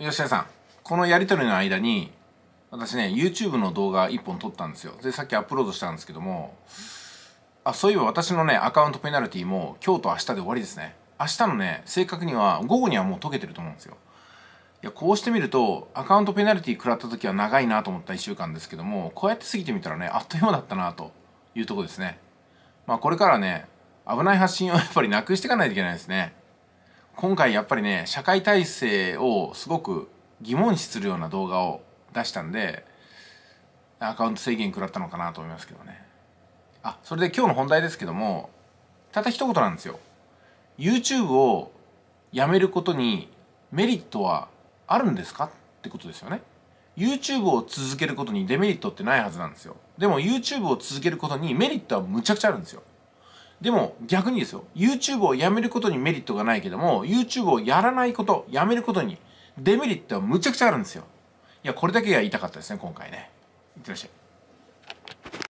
吉田さんこのやり取りの間に私ね YouTube の動画1本撮ったんですよでさっきアップロードしたんですけどもあそういえば私のねアカウントペナルティも今日と明日で終わりですね明日のね正確には午後にはもう解けてると思うんですよいやこうしてみるとアカウントペナルティ食らった時は長いなと思った1週間ですけどもこうやって過ぎてみたらねあっという間だったなというとこですねまあこれからね危ない発信をやっぱりなくしていかないといけないですね今回やっぱりね社会体制をすごく疑問視するような動画を出したんでアカウント制限食らったのかなと思いますけどねあそれで今日の本題ですけどもただ一言なんですよ YouTube をやめることにメリットはあるんですかってことですよね YouTube を続けることにデメリットってないはずなんですよでも YouTube を続けることにメリットはむちゃくちゃあるんですよでも逆にですよ、YouTube をやめることにメリットがないけども、YouTube をやらないこと、やめることにデメリットはむちゃくちゃあるんですよ。いや、これだけが言いたかったですね、今回ね。いってらっしゃい。